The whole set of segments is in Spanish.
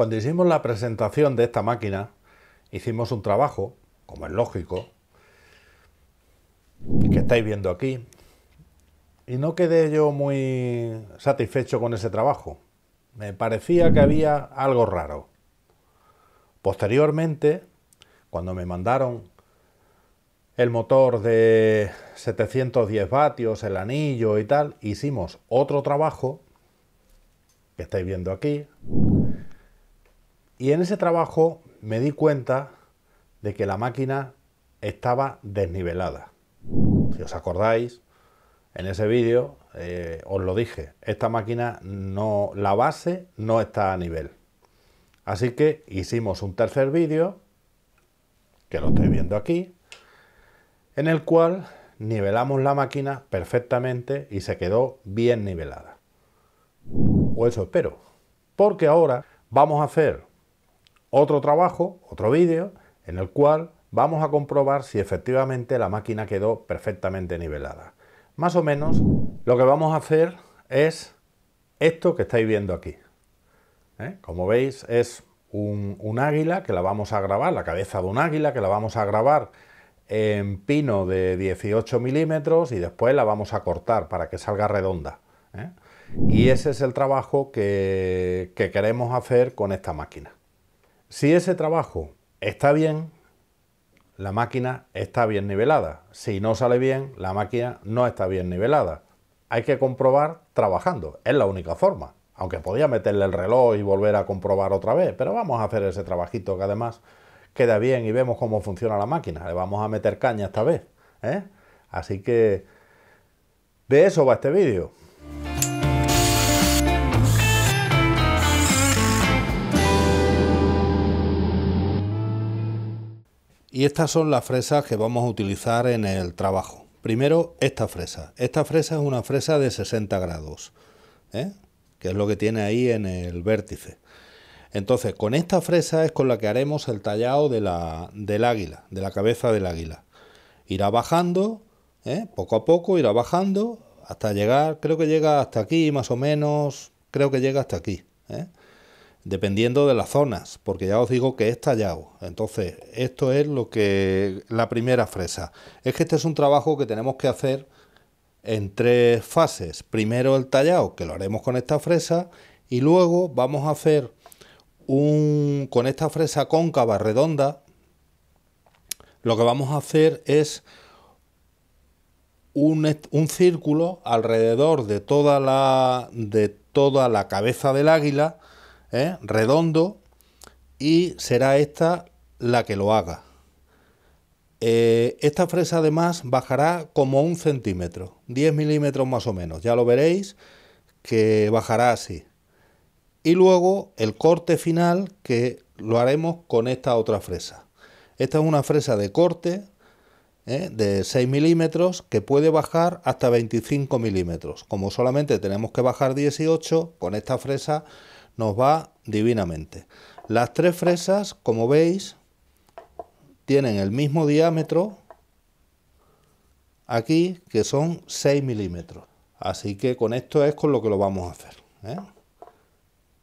Cuando hicimos la presentación de esta máquina, hicimos un trabajo, como es lógico, que estáis viendo aquí, y no quedé yo muy satisfecho con ese trabajo. Me parecía que había algo raro. Posteriormente, cuando me mandaron el motor de 710 vatios, el anillo y tal, hicimos otro trabajo que estáis viendo aquí, y en ese trabajo me di cuenta de que la máquina estaba desnivelada. Si os acordáis, en ese vídeo eh, os lo dije, esta máquina no, la base no está a nivel. Así que hicimos un tercer vídeo, que lo estoy viendo aquí, en el cual nivelamos la máquina perfectamente y se quedó bien nivelada. O pues eso espero. Porque ahora vamos a hacer otro trabajo, otro vídeo, en el cual vamos a comprobar si efectivamente la máquina quedó perfectamente nivelada. Más o menos lo que vamos a hacer es esto que estáis viendo aquí. ¿eh? Como veis es un, águila que la vamos a grabar, la cabeza de un águila que la vamos a grabar en pino de 18 milímetros y después la vamos a cortar para que salga redonda. ¿eh? Y ese es el trabajo que queremos hacer con esta máquina. Si ese trabajo está bien, la máquina está bien nivelada. Si no sale bien, la máquina no está bien nivelada. Hay que comprobar trabajando, es la única forma. Aunque podía meterle el reloj y volver a comprobar otra vez, pero vamos a hacer ese trabajito que además queda bien y vemos cómo funciona la máquina. Le vamos a meter caña esta vez. ¿eh? Así que de eso va este vídeo. Y estas son las fresas que vamos a utilizar en el trabajo. Primero, esta fresa. Esta fresa es una fresa de 60 grados, ¿eh? que es lo que tiene ahí en el vértice. Entonces, con esta fresa es con la que haremos el tallado de la, del águila, de la cabeza del águila. Irá bajando, ¿eh? poco a poco irá bajando hasta llegar, creo que llega hasta aquí más o menos, creo que llega hasta aquí. ¿eh? dependiendo de las zonas, porque ya os digo que es tallado. Entonces, esto es lo que la primera fresa. Es que este es un trabajo que tenemos que hacer en tres fases. Primero el tallado, que lo haremos con esta fresa, y luego vamos a hacer un con esta fresa cóncava redonda. Lo que vamos a hacer es un, círculo alrededor de toda la de toda la cabeza del águila ¿eh? redondo y será esta la que lo haga. Eh, esta fresa además bajará como un centímetro, 10 milímetros más o menos, ya lo veréis que bajará así. Y luego el corte final que lo haremos con esta otra fresa. Esta es una fresa de corte ¿eh? de 6 milímetros que puede bajar hasta 25 milímetros. Como solamente tenemos que bajar 18, con esta fresa nos va divinamente. Las tres fresas, como veis, tienen el mismo diámetro aquí, que son 6 milímetros. Así que con esto es con lo que lo vamos a hacer. ¿eh?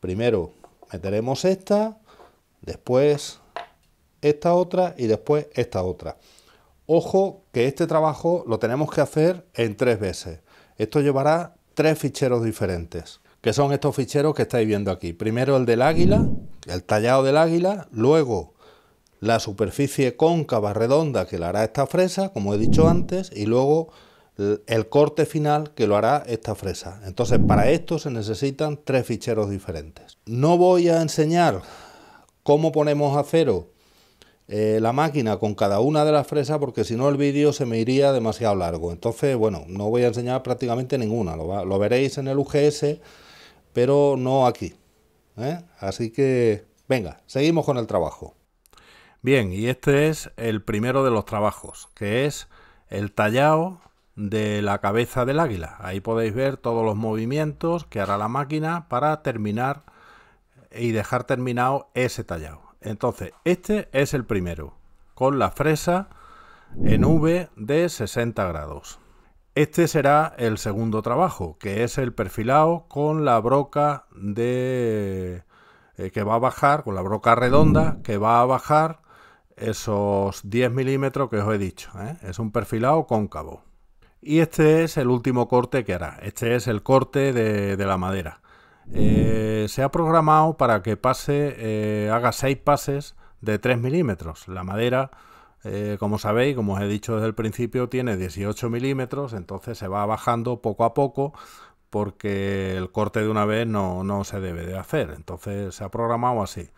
Primero meteremos esta, después esta otra y después esta otra. Ojo que este trabajo lo tenemos que hacer en tres veces. Esto llevará tres ficheros diferentes que son estos ficheros que estáis viendo aquí. Primero el del águila, el tallado del águila, luego la superficie cóncava redonda que la hará esta fresa, como he dicho antes, y luego el corte final que lo hará esta fresa. Entonces, para esto se necesitan tres ficheros diferentes. No voy a enseñar cómo ponemos a cero eh, la máquina con cada una de las fresas porque si no el vídeo se me iría demasiado largo. Entonces, bueno, no voy a enseñar prácticamente ninguna. Lo, lo veréis en el UGS pero no aquí. ¿eh? Así que, venga, seguimos con el trabajo. Bien, y este es el primero de los trabajos, que es el tallado de la cabeza del águila. Ahí podéis ver todos los movimientos que hará la máquina para terminar y dejar terminado ese tallado. Entonces, este es el primero, con la fresa en V de 60 grados. Este será el segundo trabajo, que es el perfilado con la broca de eh, que va a bajar, con la broca redonda, que va a bajar esos 10 milímetros que os he dicho. ¿eh? Es un perfilado cóncavo. Y este es el último corte que hará. Este es el corte de, la madera. Eh, se ha programado para que pase, haga 6 pases de 3 milímetros. La madera eh, como sabéis, como os he dicho desde el principio, tiene 18 milímetros, entonces se va bajando poco a poco porque el corte de una vez no, no se debe de hacer. Entonces se ha programado así.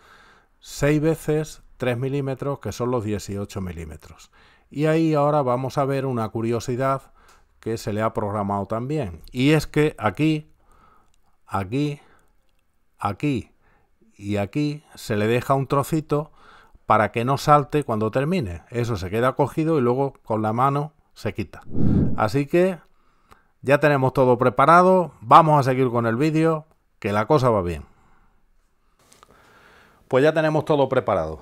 6 veces 3 milímetros, que son los 18 milímetros. Y ahí ahora vamos a ver una curiosidad que se le ha programado también. Y es que aquí, aquí, aquí y aquí se le deja un trocito para que no salte cuando termine. Eso se queda cogido y luego con la mano se quita. Así que ya tenemos todo preparado, vamos a seguir con el vídeo, que la cosa va bien. Pues ya tenemos todo preparado.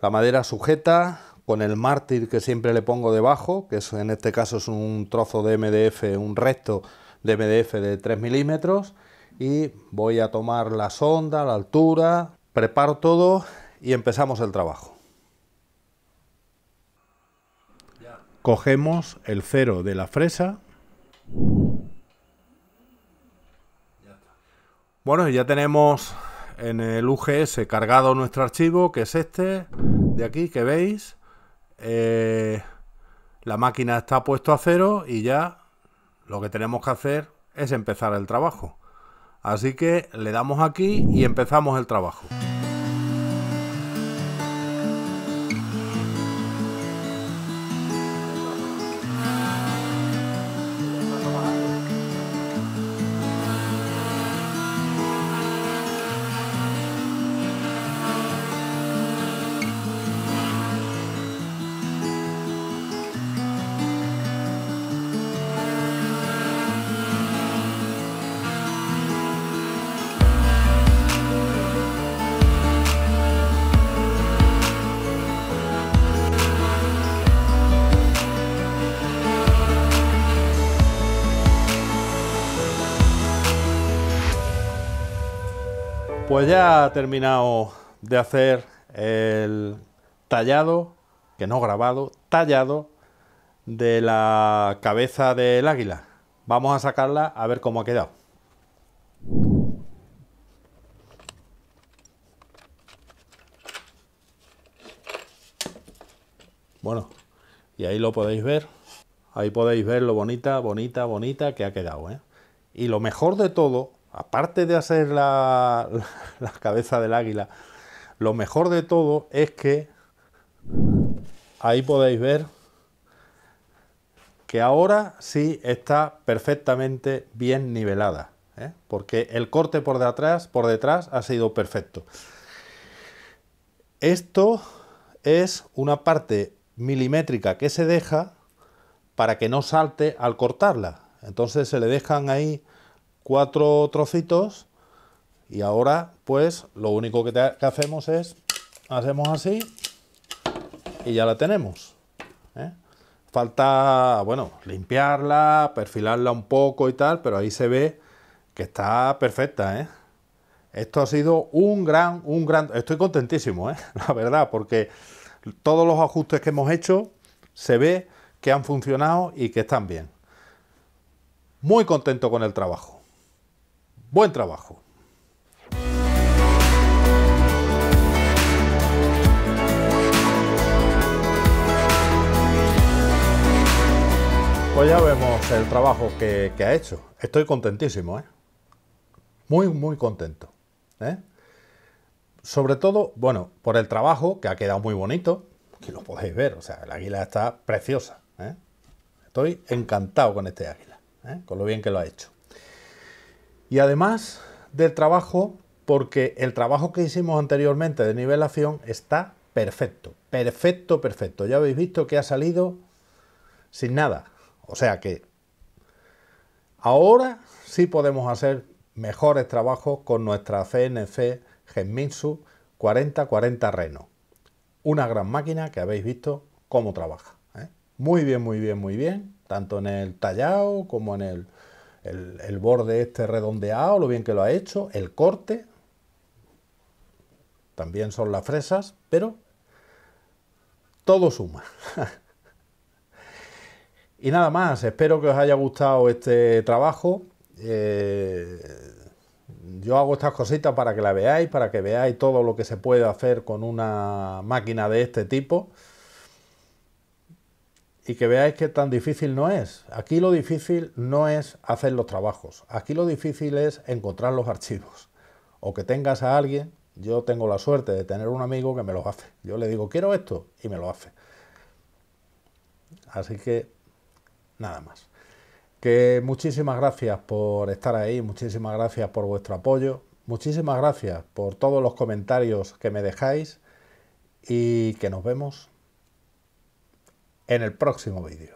La madera sujeta, con el mártir que siempre le pongo debajo, que en este caso es un trozo de MDF, un resto de MDF de 3 milímetros, y voy a tomar la sonda, la altura, preparo todo y empezamos el trabajo. Cogemos el cero de la fresa. Bueno, ya tenemos en el UGS cargado nuestro archivo, que es este de aquí que veis. Eh, la máquina está puesto a cero y ya lo que tenemos que hacer es empezar el trabajo. Así que le damos aquí y empezamos el trabajo. Pues ya ha terminado de hacer el tallado, que no grabado, tallado de la cabeza del águila. Vamos a sacarla a ver cómo ha quedado. Bueno, y ahí lo podéis ver. Ahí podéis ver lo bonita, bonita, bonita que ha quedado. ¿eh? Y lo mejor de todo aparte de hacer la, cabeza del águila, lo mejor de todo es que ahí podéis ver que ahora sí está perfectamente bien nivelada, ¿eh? porque el corte por detrás, por detrás ha sido perfecto. Esto es una parte milimétrica que se deja para que no salte al cortarla. Entonces se le dejan ahí cuatro trocitos y ahora pues lo único que, hacemos es, hacemos así y ya la tenemos. ¿eh? Falta, bueno, limpiarla, perfilarla un poco y tal, pero ahí se ve que está perfecta, ¿eh? Esto ha sido un gran, un gran... Estoy contentísimo, ¿eh? La verdad, porque todos los ajustes que hemos hecho se ve que han funcionado y que están bien. Muy contento con el trabajo. Buen trabajo. Pues ya vemos el trabajo que, ha hecho. Estoy contentísimo, ¿eh? Muy, muy contento. ¿eh? Sobre todo, bueno, por el trabajo que ha quedado muy bonito, que lo podéis ver, o sea, el águila está preciosa. ¿eh? Estoy encantado con este águila, ¿eh? con lo bien que lo ha hecho. Y además del trabajo, porque el trabajo que hicimos anteriormente de nivelación está perfecto, perfecto, perfecto. Ya habéis visto que ha salido sin nada. O sea que ahora sí podemos hacer mejores trabajos con nuestra CNC GEMINSU 4040 Reno. Una gran máquina que habéis visto cómo trabaja. ¿eh? Muy bien, muy bien, muy bien. Tanto en el tallado como en el el, borde este redondeado, lo bien que lo ha hecho, el corte, también son las fresas, pero todo suma. y nada más, espero que os haya gustado este trabajo. Eh, yo hago estas cositas para que la veáis, para que veáis todo lo que se puede hacer con una máquina de este tipo y que veáis que tan difícil no es. Aquí lo difícil no es hacer los trabajos, aquí lo difícil es encontrar los archivos o que tengas a alguien. Yo tengo la suerte de tener un amigo que me los hace. Yo le digo, quiero esto y me lo hace. Así que nada más. Que muchísimas gracias por estar ahí, muchísimas gracias por vuestro apoyo, muchísimas gracias por todos los comentarios que me dejáis y que nos vemos en el próximo vídeo.